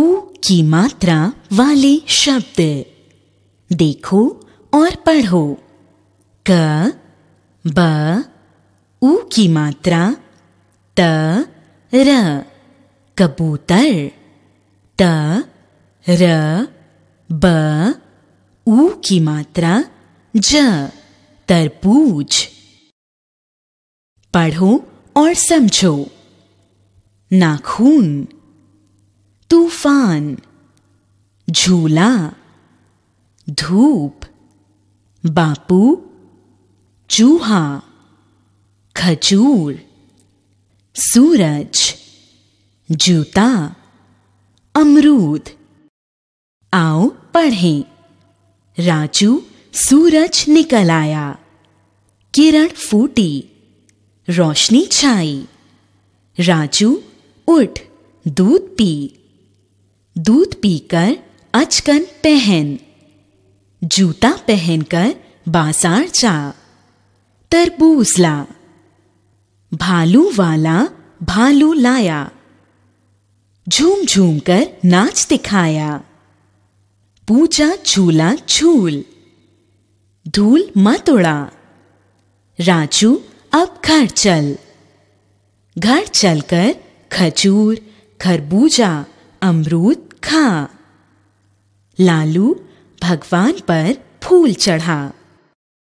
ऊ की मात्रा वाले शब्द देखो और पढ़ो क ब ऊ की मात्रा त र कबूतर त र ब ऊ की मात्रा ज तरबूज पढ़ो और समझो नाखून तूफान झूला धूप बापू चूहा खजूर सूरज जूता अमरूद आओ पढ़ें राजू सूरज निकल आया किरण फूटी रोशनी छाई राजू उठ दूध पी दूध पीकर अचकन पहन जूता पहनकर बासार जा तरबूज ला भालू वाला भालू लाया झूम झूम कर नाच दिखाया पूजा झूला झूल धूल मत उड़ा राजू अब घर चल घर चलकर खजूर खरबूजा अमरूद खा लालू भगवान पर फूल चढ़ा